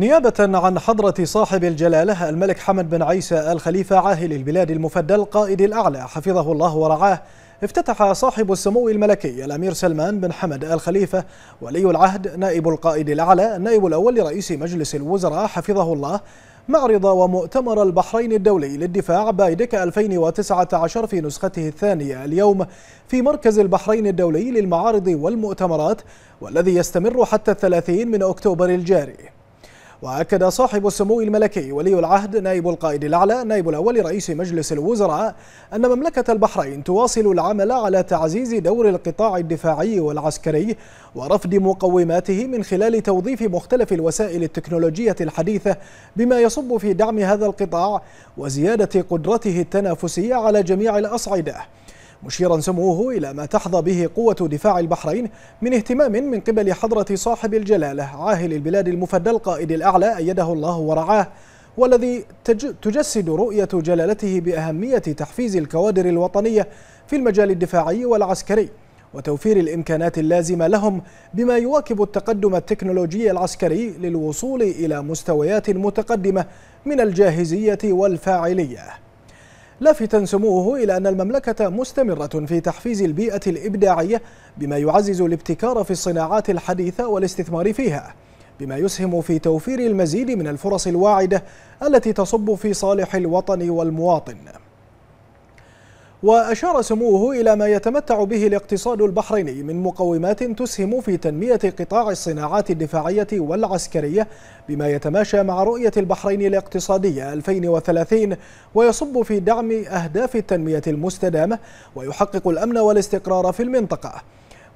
نيابة عن حضرة صاحب الجلالة الملك حمد بن عيسى الخليفة عاهل البلاد المفدى القائد الأعلى حفظه الله ورعاه افتتح صاحب السمو الملكي الأمير سلمان بن حمد الخليفة ولي العهد نائب القائد الأعلى النائب الأول لرئيس مجلس الوزراء حفظه الله معرض ومؤتمر البحرين الدولي للدفاع بايدك 2019 في نسخته الثانية اليوم في مركز البحرين الدولي للمعارض والمؤتمرات والذي يستمر حتى الثلاثين من أكتوبر الجاري وأكد صاحب السمو الملكي ولي العهد نائب القائد الأعلى نائب الأول رئيس مجلس الوزراء أن مملكة البحرين تواصل العمل على تعزيز دور القطاع الدفاعي والعسكري ورفض مقوماته من خلال توظيف مختلف الوسائل التكنولوجية الحديثة بما يصب في دعم هذا القطاع وزيادة قدرته التنافسية على جميع الأصعدة مشيرا سموه إلى ما تحظى به قوة دفاع البحرين من اهتمام من قبل حضرة صاحب الجلالة عاهل البلاد المفدى القائد الأعلى أيده الله ورعاه والذي تجسد رؤية جلالته بأهمية تحفيز الكوادر الوطنية في المجال الدفاعي والعسكري وتوفير الإمكانات اللازمة لهم بما يواكب التقدم التكنولوجي العسكري للوصول إلى مستويات متقدمة من الجاهزية والفاعلية لافتا سموه إلى أن المملكة مستمرة في تحفيز البيئة الإبداعية بما يعزز الابتكار في الصناعات الحديثة والاستثمار فيها بما يسهم في توفير المزيد من الفرص الواعدة التي تصب في صالح الوطن والمواطن وأشار سموه إلى ما يتمتع به الاقتصاد البحريني من مقومات تسهم في تنمية قطاع الصناعات الدفاعية والعسكرية بما يتماشى مع رؤية البحرين الاقتصادية 2030 ويصب في دعم أهداف التنمية المستدامة ويحقق الأمن والاستقرار في المنطقة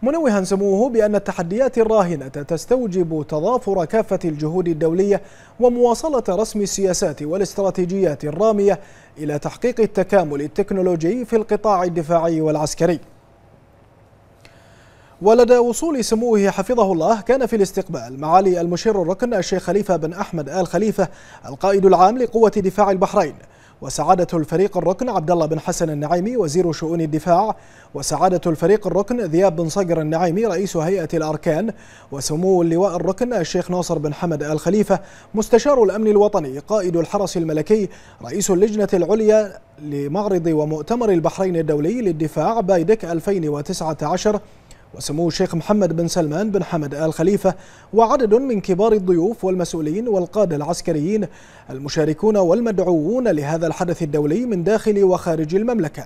منوها سموه بأن التحديات الراهنة تستوجب تضافر كافة الجهود الدولية ومواصلة رسم السياسات والاستراتيجيات الرامية إلى تحقيق التكامل التكنولوجي في القطاع الدفاعي والعسكري ولدى وصول سموه حفظه الله كان في الاستقبال معالي المشير الركن الشيخ خليفة بن أحمد آل خليفة القائد العام لقوة دفاع البحرين وسعادة الفريق الركن عبد الله بن حسن النعيمي وزير شؤون الدفاع وسعادة الفريق الركن ذياب بن صقر النعيمي رئيس هيئة الأركان وسمو اللواء الركن الشيخ ناصر بن حمد آل خليفة مستشار الأمن الوطني قائد الحرس الملكي رئيس اللجنة العليا لمعرض ومؤتمر البحرين الدولي للدفاع بايدك 2019 وسمو الشيخ محمد بن سلمان بن حمد آل خليفة وعدد من كبار الضيوف والمسؤولين والقادة العسكريين المشاركون والمدعوون لهذا الحدث الدولي من داخل وخارج المملكة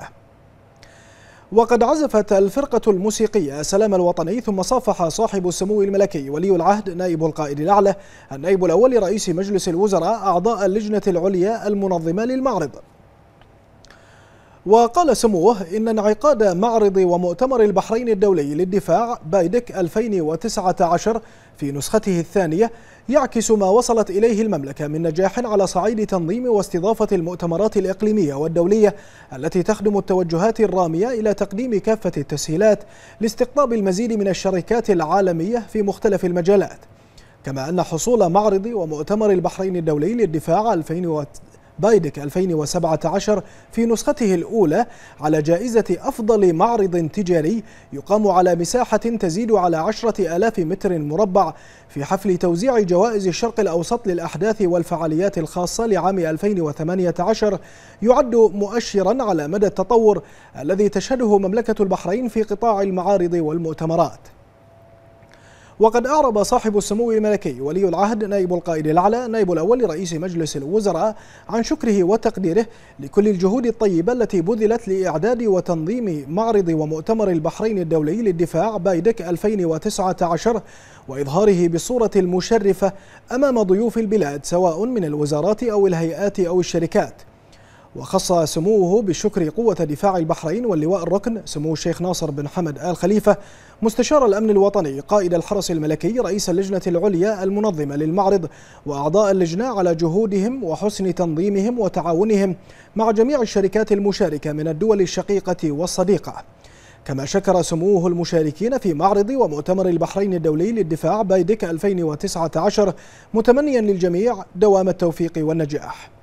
وقد عزفت الفرقة الموسيقية سلام الوطني ثم صافح صاحب السمو الملكي ولي العهد نائب القائد الأعلى النائب الأول رئيس مجلس الوزراء أعضاء اللجنة العليا المنظمة للمعرض وقال سموه إن انعقاد معرض ومؤتمر البحرين الدولي للدفاع بايدك 2019 في نسخته الثانية يعكس ما وصلت إليه المملكة من نجاح على صعيد تنظيم واستضافة المؤتمرات الإقليمية والدولية التي تخدم التوجهات الرامية إلى تقديم كافة التسهيلات لاستقطاب المزيد من الشركات العالمية في مختلف المجالات كما أن حصول معرض ومؤتمر البحرين الدولي للدفاع بايدك 2017 في نسخته الأولى على جائزة أفضل معرض تجاري يقام على مساحة تزيد على عشرة ألاف متر مربع في حفل توزيع جوائز الشرق الأوسط للأحداث والفعاليات الخاصة لعام 2018 يعد مؤشرا على مدى التطور الذي تشهده مملكة البحرين في قطاع المعارض والمؤتمرات وقد أعرب صاحب السمو الملكي ولي العهد نائب القائد الأعلى نائب الأول لرئيس مجلس الوزراء عن شكره وتقديره لكل الجهود الطيبة التي بذلت لإعداد وتنظيم معرض ومؤتمر البحرين الدولي للدفاع بايدك 2019 وإظهاره بالصورة المشرفة أمام ضيوف البلاد سواء من الوزارات أو الهيئات أو الشركات وخص سموه بشكر قوة دفاع البحرين واللواء الركن سمو الشيخ ناصر بن حمد آل خليفة مستشار الأمن الوطني قائد الحرس الملكي رئيس اللجنة العليا المنظمة للمعرض وأعضاء اللجنة على جهودهم وحسن تنظيمهم وتعاونهم مع جميع الشركات المشاركة من الدول الشقيقة والصديقة كما شكر سموه المشاركين في معرض ومؤتمر البحرين الدولي للدفاع بايدك 2019 متمنيا للجميع دوام التوفيق والنجاح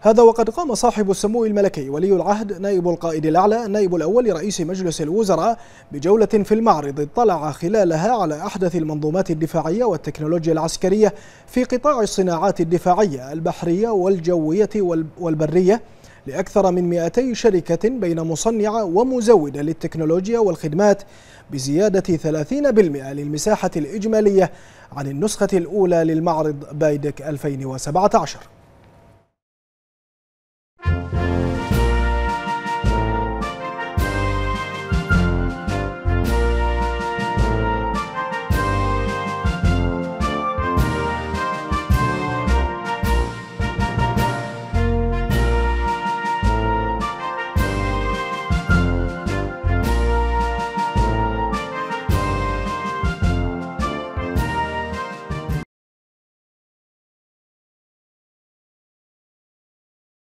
هذا وقد قام صاحب السمو الملكي ولي العهد نائب القائد الأعلى نائب الأول رئيس مجلس الوزراء بجولة في المعرض اطلع خلالها على أحدث المنظومات الدفاعية والتكنولوجيا العسكرية في قطاع الصناعات الدفاعية البحرية والجوية والبرية لأكثر من 200 شركة بين مصنعة ومزودة للتكنولوجيا والخدمات بزيادة 30% للمساحة الإجمالية عن النسخة الأولى للمعرض بايدك 2017